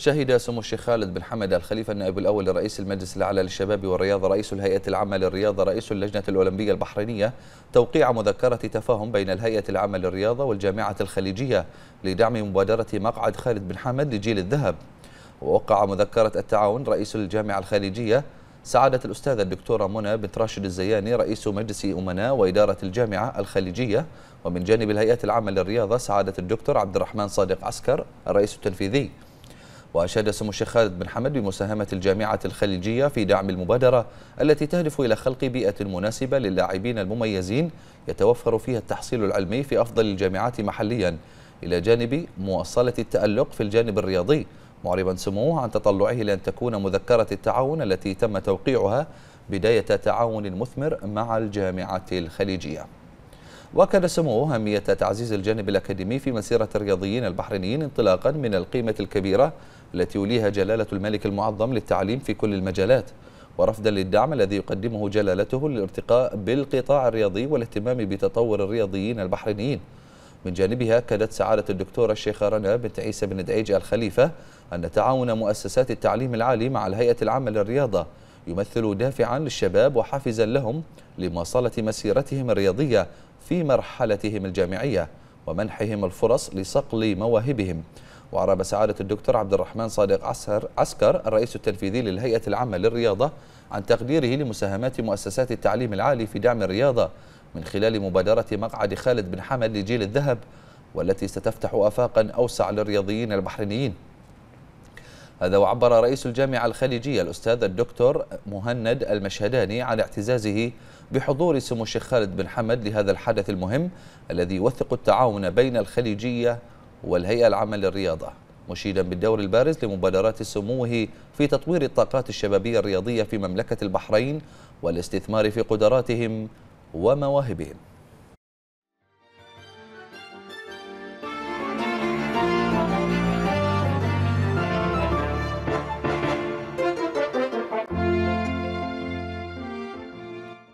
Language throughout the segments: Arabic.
شهد سمو الشيخ خالد بن حمد الخليفة النائب الأول لرئيس المجلس الأعلى للشباب والرياضة رئيس الهيئة العامة للرياضة رئيس اللجنة الأولمبية البحرينية توقيع مذكرة تفاهم بين الهيئة العامة للرياضة والجامعة الخليجية لدعم مبادرة مقعد خالد بن حمد لجيل الذهب ووقع مذكرة التعاون رئيس الجامعة الخليجية سعادة الأستاذة الدكتورة منى بنت راشد الزياني رئيس مجلس أمناء وإدارة الجامعة الخليجية ومن جانب الهيئة العامة للرياضة سعادة الدكتور عبد الرحمن صادق عسكر الرئيس التنفيذي وأشاد سمو الشيخ خالد بن حمد بمساهمة الجامعة الخليجية في دعم المبادرة التي تهدف إلى خلق بيئة مناسبة للاعبين المميزين يتوفر فيها التحصيل العلمي في أفضل الجامعات محليا إلى جانب مواصلة التألق في الجانب الرياضي معربا سموه عن تطلعه لأن تكون مذكرة التعاون التي تم توقيعها بداية تعاون مثمر مع الجامعة الخليجية واكد سموه أهمية تعزيز الجانب الأكاديمي في مسيرة الرياضيين البحرينيين انطلاقا من القيمة الكبيرة التي يوليها جلالة الملك المعظم للتعليم في كل المجالات ورفدا للدعم الذي يقدمه جلالته للارتقاء بالقطاع الرياضي والاهتمام بتطور الرياضيين البحرينيين من جانبها أكدت سعادة الدكتورة الشيخة رنا بنت عيسى بن دعيج الخليفة أن تعاون مؤسسات التعليم العالي مع الهيئة العامة للرياضة يمثل دافعا للشباب وحافزا لهم لمواصلة مسيرتهم الرياضية في مرحلتهم الجامعية ومنحهم الفرص لصقل مواهبهم وعرب سعادة الدكتور عبد الرحمن صادق عسر عسكر الرئيس التنفيذي للهيئة العامة للرياضة عن تقديره لمساهمات مؤسسات التعليم العالي في دعم الرياضة من خلال مبادرة مقعد خالد بن حمد لجيل الذهب والتي ستفتح آفاقا أوسع للرياضيين البحرينيين هذا وعبر رئيس الجامعة الخليجية الأستاذ الدكتور مهند المشهداني عن اعتزازه بحضور سمو الشيخ خالد بن حمد لهذا الحدث المهم الذي يوثق التعاون بين الخليجية والهيئة العامة للرياضة مشيدا بالدور البارز لمبادرات سموه في تطوير الطاقات الشبابية الرياضية في مملكة البحرين والاستثمار في قدراتهم ومواهبهم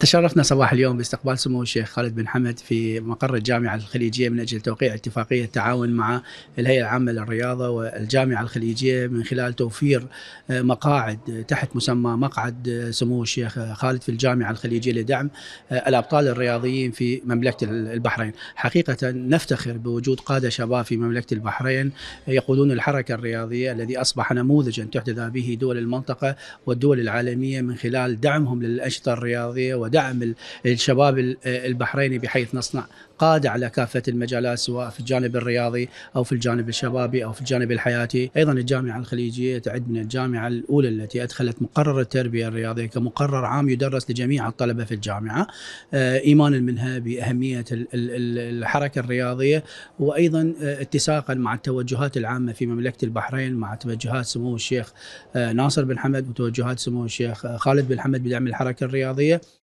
تشرفنا صباح اليوم باستقبال سمو الشيخ خالد بن حمد في مقر الجامعة الخليجية من أجل توقيع اتفاقية تعاون مع الهيئة العامة للرياضة والجامعة الخليجية من خلال توفير آه، مقاعد تحت مسمى مقعد آه، سمو الشيخ خالد في الجامعة الخليجية لدعم آه، الأبطال الرياضيين في مملكة البحرين حقيقة نفتخر بوجود قادة شباب في مملكة البحرين يقودون الحركة الرياضية الذي أصبح نموذجا تحتذى به دول المنطقة والدول العالمية من خلال دعمهم للأنشطة الرياضية ودعم ودعم الشباب البحريني بحيث نصنع قادة على كافة المجالات سواء في الجانب الرياضي أو في الجانب الشبابي أو في الجانب الحياتي أيضا الجامعة الخليجية تعد من الجامعة الأولى التي أدخلت مقرر التربية الرياضية كمقرر عام يدرس لجميع الطلبة في الجامعة آه، إيمانا منها بأهمية الحركة الرياضية وأيضا آه، اتساقا مع التوجهات العامة في مملكة البحرين مع توجهات سمو الشيخ آه، ناصر بن حمد وتوجهات سمو الشيخ خالد بن حمد بدعم الحركة الرياضية